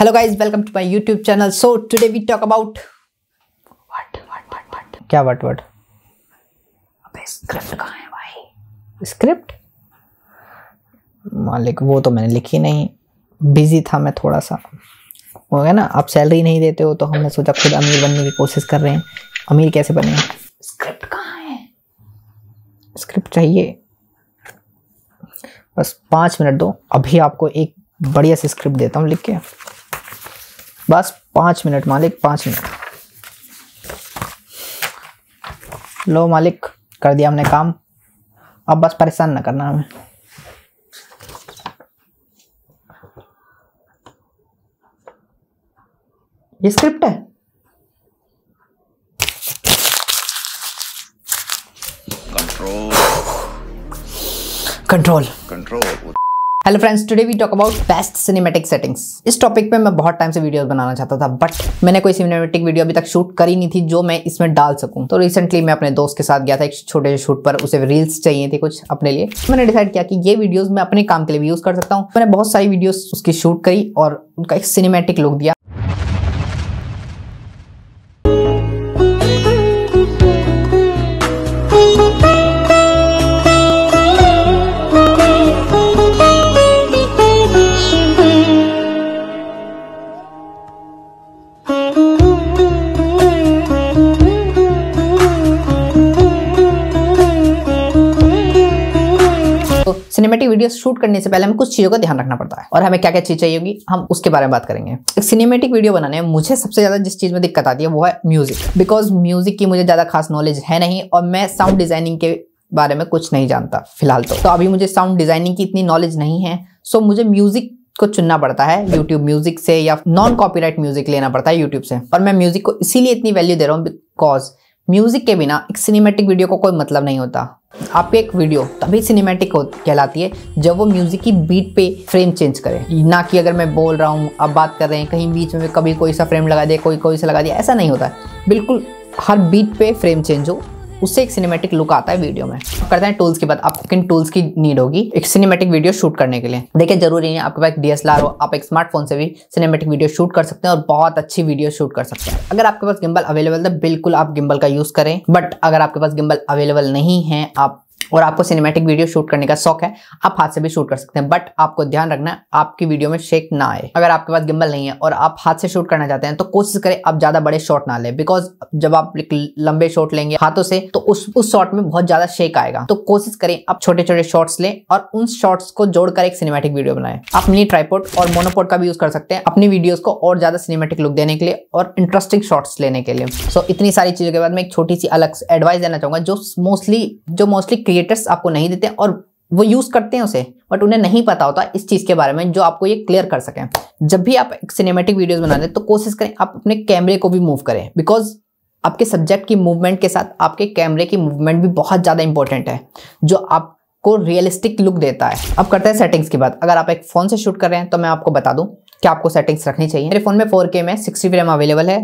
hello guys welcome to my YouTube channel so today we talk about what what क्या what what अबे script कहाँ है भाई script मालिक वो तो मैंने लिखी नहीं बिजी था मैं थोड़ा सा हो गया ना आप सैलरी नहीं देते हो तो हमने सोचा खुद अमीर बनने की कोशिश कर रहे हैं अमीर कैसे बने स्क्रिप्ट कहाँ है स्क्रिप्ट चाहिए बस पाँच मिनट दो अभी आपको एक बढ़िया से स्क्रिप्ट देता हूँ लिख के बस पाँच मिनट मालिक पाँच मिनट लो मालिक कर दिया हमने काम अब बस परेशान ना करना हमें ये स्क्रिप्ट है control control control hello friends today we talk about best cinematic settings इस टॉपिक पे मैं बहुत टाइम से वीडियोस बनाना चाहता था बट मैंने कोई सिनेमैटिक वीडियो अभी तक शूट करी नहीं थी जो मैं इसमें डाल सकूं तो रिसेंटली मैं अपने दोस्त के साथ गया था एक छोटे से शूट पर उसे रील्स चाहिए थी कुछ अपने लिए मैंने डिसाइड किया कि ये वीडियोज मैं अपने काम के लिए भी यूज कर सकता हूँ मैंने बहुत सारी वीडियोज उसकी शूट करी और उनका एक सिनेमेटिक लुक दिया की वीडियो शूट करने से पहले हमें कुछ चीज़ों का ध्यान रखना पड़ता है और हमें क्या क्या चीज़ चाहिए होगी हम उसके बारे में बात करेंगे एक सिनेमेटिक वीडियो बनाने में मुझे सबसे ज़्यादा जिस चीज़ में दिक्कत आती है वो है म्यूज़िक बिकॉज म्यूज़िक की मुझे ज़्यादा खास नॉलेज है नहीं और मैं साउंड डिज़ाइनिंग के बारे में कुछ नहीं जानता फिलहाल तो, तो अभी मुझे साउंड डिज़ाइनिंग की इतनी नॉलेज नहीं है सो मुझे म्यूज़िक को चुनना पड़ता है यूट्यूब म्यूजिक से या नॉन कॉपीराइट म्यूजिक लेना पड़ता है यूट्यूब से और मैं म्यूजिक को इसीलिए इतनी वैल्यू दे रहा हूँ बिकॉज म्यूजिक के बिना एक सिनेमेटिक वीडियो को कोई मतलब नहीं होता आपकी एक वीडियो तभी सिनेमैटिक कहलाती है जब वो म्यूज़िक की बीट पे फ्रेम चेंज करे ना कि अगर मैं बोल रहा हूँ अब बात कर रहे हैं कहीं बीच में कभी कोई सा फ्रेम लगा दिया कोई कोई सा लगा दिया ऐसा नहीं होता बिल्कुल हर बीट पे फ्रेम चेंज हो उससे एक सिनेमेटिक लुक आता है वीडियो में करते हैं टूल्स की बात आपको किन टूल्स की नीड होगी एक सिनेमेटिक वीडियो शूट करने के लिए देखिए जरूरी है आपके पास डीएसएलआर हो आप एक स्मार्टफोन से भी सिनेमेटिक वीडियो शूट कर सकते हैं और बहुत अच्छी वीडियो शूट कर सकते हैं अगर आपके पास गिम्बल अवेलेबल है तो बिल्कुल आप गिम्बल का यूज करें बट अगर आपके पास गिम्बल अवेलेबल नहीं है आप और आपको सिनेमेटिक वीडियो शूट करने का शौक है आप हाथ से भी शूट कर सकते हैं बट आपको ध्यान रखना है आपकी वीडियो में शेक ना आए अगर आपके पास गिम्बल नहीं है और आप हाथ से शूट करना चाहते हैं तो कोशिश करें आप ज्यादा बड़े शॉट ना लें बिकॉज जब आप लंबे शॉट लेंगे हाथों से तो उस उस शॉट में बहुत ज्यादा शेक आएगा तो कोशिश करें आप छोटे छोटे शॉर्ट्स लें और उन शॉर्ट्स को जोड़कर एक सिनेमेटिक वीडियो बनाए आप मिनी ट्राईपोर्ट और मोनोपोर्ट का भी यूज कर सकते हैं अपनी वीडियोज को और ज्यादा सिनेमेटिक लुक देने के लिए और इंटरेस्टिंग शॉर्ट्स लेने के लिए सो इतनी सारी चीजों के बाद में एक छोटी सी अलग एडवाइस देना चाहूंगा जो मोस्टली जो मोस्टली क्रिएटर्स आपको नहीं देते और वो यूज़ करते हैं उसे बट उन्हें नहीं पता होता इस चीज़ के बारे में जो आपको ये क्लियर कर सकें जब भी आप एक सिनेमेटिक वीडियोस बना दें तो कोशिश करें आप अपने कैमरे को भी मूव करें बिकॉज आपके सब्जेक्ट की मूवमेंट के साथ आपके कैमरे की मूवमेंट भी बहुत ज़्यादा इंपॉर्टेंट है जो आप को रियलिस्टिक लुक देता है अब करते हैं सेटिंग्स की बात अगर आप एक फ़ोन से शूट कर रहे हैं तो मैं आपको बता दूं कि आपको सेटिंग्स रखनी चाहिए मेरे फ़ोन में 4K में 60 फ्रेम अवेलेबल है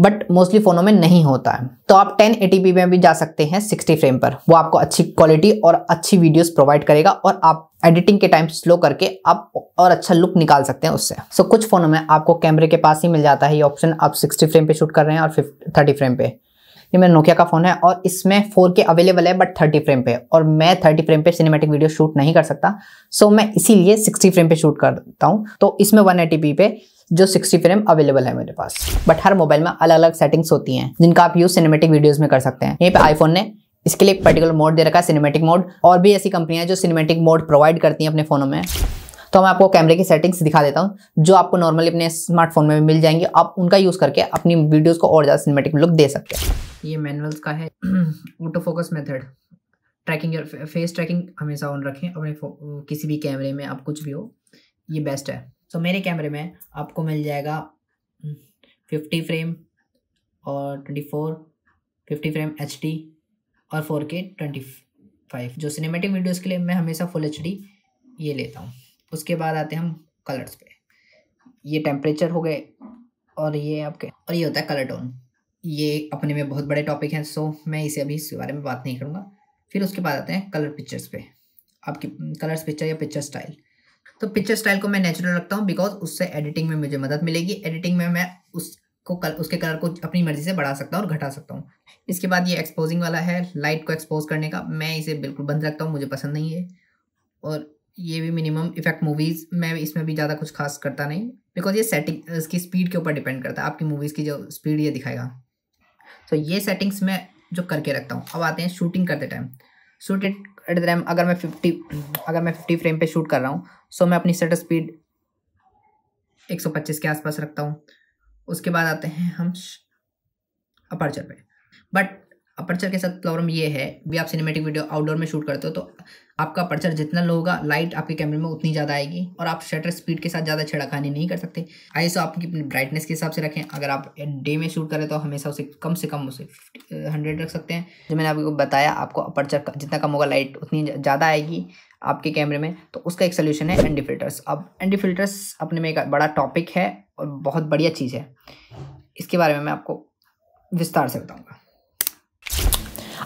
बट मोस्टली फ़ोनों में नहीं होता है तो आप 1080p में भी जा सकते हैं 60 फ्रेम पर वो आपको अच्छी क्वालिटी और अच्छी वीडियोस प्रोवाइड करेगा और आप एडिटिंग के टाइम स्लो करके आप और अच्छा लुक निकाल सकते हैं उससे सो so, कुछ फ़ोनों में आपको कैमरे के पास ही मिल जाता है ये ऑप्शन आप 60 फ्रेम पे शूट कर रहे हैं और थर्टी फ्रेम पे ये मेरा नोकिया का फ़ोन है और इसमें फोर के अवेलेबल है बट थर्टी फ्रेम पे और मैं थर्टी फ्रेम पे सिनेमेटिक वीडियो शूट नहीं कर सकता सो so, मैं इसीलिए सिक्सटी फ्रेम पे शूट करता हूँ तो इसमें वन पे जो 60 फ्रेम अवेलेबल है मेरे पास बट हर मोबाइल में अलग अलग सेटिंग्स होती हैं जिनका आप यूज सिनेमेटिक वीडियोस में कर सकते हैं यहीं पे आईफोन ने इसके लिए एक पर्टिकुलर मोड दे रखा है सिनेमेटिक मोड और भी ऐसी कंपनियां जो सिनेमेटिक मोड प्रोवाइड करती हैं अपने फ़ोनों में तो मैं आपको कैमरे की सेटिंग्स दिखा देता हूँ जो आपको नॉर्मली अपने स्मार्टफोन में मिल जाएंगी आप उनका यूज़ करके अपनी वीडियोज़ को और ज़्यादा सिनेमेटिक लुक दे सकते हैं ये मैनुअल्स का है auto focus method tracking face tracking हमेशा ऑन रखें अपने किसी भी कैमरे में आप कुछ भी हो ये बेस्ट है सो so, मेरे कैमरे में आपको मिल जाएगा फिफ्टी फ्रेम हम्म, और twenty four fifty frame H D और फोर के ट्वेंटी फाइव जो सिनेमेटिक वीडियोज़ के लिए मैं हमेशा फुल एच डी ये लेता हूँ उसके बाद आते हैं हम कलर्स पे ये टेम्परेचर हो गए और ये आपके और ये होता है कलर टोन ये अपने में बहुत बड़े टॉपिक हैं सो मैं इसे अभी इसके बारे में बात नहीं करूँगा फिर उसके बाद आते हैं कलर पिक्चर्स पे आपकी कलर्स पिक्चर या पिक्चर स्टाइल तो पिक्चर स्टाइल को मैं नेचुरल रखता हूँ बिकॉज उससे एडिटिंग में मुझे मदद मिलेगी एडिटिंग में मैं उसको कल उसके कलर को अपनी मर्जी से बढ़ा सकता हूँ और घटा सकता हूँ इसके बाद ये एक्सपोजिंग वाला है लाइट को एक्सपोज करने का मैं इसे बिल्कुल बंद रखता हूँ मुझे पसंद नहीं है और ये भी मिनिमम इफेक्ट मूवीज़ मैं इसमें भी ज़्यादा कुछ खास करता नहीं बिकॉज ये सेटिंग इसकी स्पीड के ऊपर डिपेंड करता है आपकी मूवीज़ की जो स्पीड ये दिखाएगा तो ये सेटिंग्स मैं जो करके रखता हूँ अब आते हैं शूटिंग करते time shooting at the time अगर मैं फिफ्टी अगर मैं फिफ्टी फ्रेम पे शूट कर रहा हूँ सो मैं अपनी सेटअप स्पीड एक सौ पच्चीस के आसपास रखता हूँ उसके बाद आते हैं हम अपर्चर पे बट अपर्चर के साथ प्रॉब्लम ये है भी आप सिनेमेटिक वीडियो आउटडोर में शूट करते हो तो आपका अपर्चर जितना लो होगा लाइट आपके कैमरे में उतनी ज़्यादा आएगी और आप शटर स्पीड के साथ ज़्यादा छेड़ाखानी नहीं कर सकते आई सो आपकी ब्राइटनेस के हिसाब से रखें अगर आप डे में शूट करें तो हमेशा उसे कम से कम उसे हंड्रेड रख सकते हैं जो मैंने आपको बताया आपको अपर्चर जितना कम होगा लाइट उतनी ज़्यादा आएगी आपके कैमरे में तो उसका एक सोल्यूशन है एंडी फिल्टर्स अब एंडी फिल्टर्स अपने में एक बड़ा टॉपिक है और बहुत बढ़िया चीज़ है इसके बारे में मैं आपको विस्तार से बताऊँगा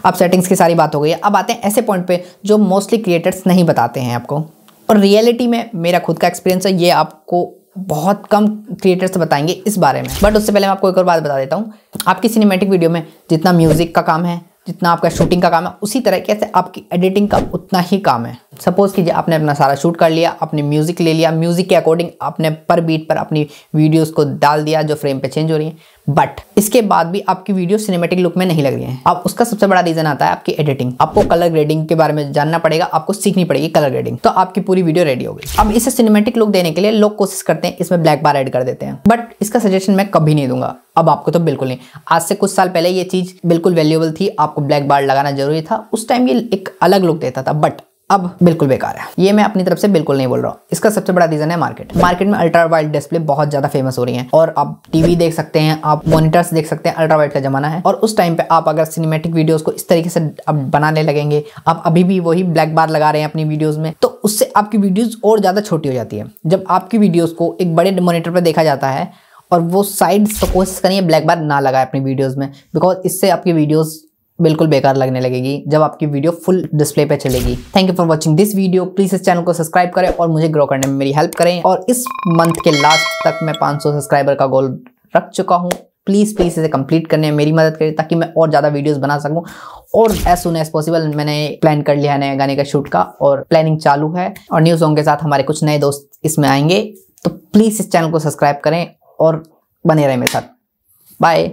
अब सेटिंग्स की सारी बात हो गई अब आते हैं ऐसे पॉइंट पे जो मोस्टली क्रिएटर्स नहीं बताते हैं आपको और रियलिटी में मेरा खुद का एक्सपीरियंस है ये आपको बहुत कम क्रिएटर्स बताएंगे इस बारे में बट उससे पहले मैं आपको एक और बात बता देता हूँ आपकी सिनेमेटिक वीडियो में जितना म्यूज़िक का काम है जितना आपका शूटिंग का काम है उसी तरह कैसे आपकी एडिटिंग का उतना ही काम है सपोज़ कीजिए आपने अपना सारा शूट कर लिया आपने म्यूज़िक ले लिया म्यूज़िक के अकॉर्डिंग आपने पर बीट पर अपनी वीडियोस को डाल दिया जो फ्रेम पे चेंज हो रही है बट इसके बाद भी आपकी वीडियो सिनेमेटिक लुक में नहीं लग रही है अब उसका सबसे बड़ा रीजन आता है आपकी एडिटिंग आपको कलर ग्रेडिंग के बारे में जानना पड़ेगा आपको सीखनी पड़ेगी कलर ग्रेडिंग तो आपकी पूरी वीडियो रेडी होगी अब इसे सिनेमेटिक लुक देने के लिए लोग कोशिश करते हैं इसमें ब्लैक बार एड कर देते हैं बट इसका सजेशन मैं कभी नहीं दूंगा अब आपको तो बिल्कुल नहीं आज से कुछ साल पहले ये चीज बिल्कुल वैल्यूएबल थी आपको ब्लैक बार लगाना जरूरी था उस टाइम ये एक अलग लुक देता था बट अब बिल्कुल बेकार है ये मैं अपनी तरफ से बिल्कुल नहीं बोल रहा हूँ इसका सबसे बड़ा रीजन है मार्केट मार्केट में अल्ट्रा वाइड डिस्प्ले बहुत ज्यादा फेमस हो रही है और आप टीवी देख सकते हैं आप मोनिटर्स देख सकते हैं अल्ट्रा वाइड का जमाना है और उस टाइम पे आप अगर सिनेमेटिक वीडियोज को इस तरीके से अब बनाने लगेंगे आप अभी भी वही ब्लैक बार लगा रहे हैं अपनी वीडियोज में तो उससे आपकी वीडियोज और ज्यादा छोटी हो जाती है जब आपकी वीडियोज को एक बड़े मोनिटर पर देखा जाता है और वो साइड कोशिश करिए ब्लैक बार ना लगाए अपनी वीडियोज में बिकॉज इससे आपकी वीडियोज बिल्कुल बेकार लगने लगेगी जब आपकी वीडियो फुल डिस्प्ले पे चलेगी thank you for watching this video please इस चैनल को सब्सक्राइब करें और मुझे ग्रो करने में मेरी हेल्प करें और इस मंथ के लास्ट तक मैं 500 सब्सक्राइबर का गोल रख चुका हूँ प्लीज़ प्लीज़ इसे कंप्लीट करने में मेरी मदद करें ताकि मैं और ज़्यादा वीडियोस बना सकूं और एज सुन एज पॉसिबल मैंने प्लान कर लिया है नए गाने का शूट का और प्लानिंग चालू है और न्यू सॉन्ग के साथ हमारे कुछ नए दोस्त इसमें आएंगे तो प्लीज़ इस चैनल को सब्सक्राइब करें और बने रहें मेरे साथ बाय